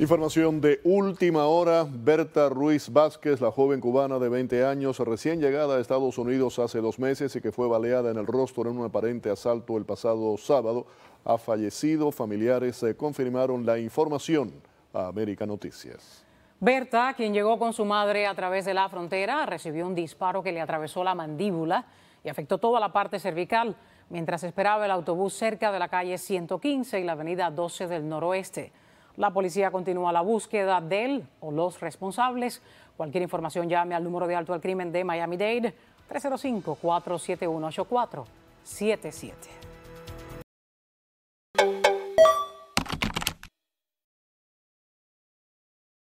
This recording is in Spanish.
Información de última hora, Berta Ruiz Vázquez, la joven cubana de 20 años, recién llegada a Estados Unidos hace dos meses y que fue baleada en el rostro en un aparente asalto el pasado sábado, ha fallecido. Familiares eh, confirmaron la información a América Noticias. Berta, quien llegó con su madre a través de la frontera, recibió un disparo que le atravesó la mandíbula y afectó toda la parte cervical mientras esperaba el autobús cerca de la calle 115 y la avenida 12 del noroeste. La policía continúa la búsqueda del o los responsables. Cualquier información llame al número de alto al crimen de Miami-Dade 305-471-8477.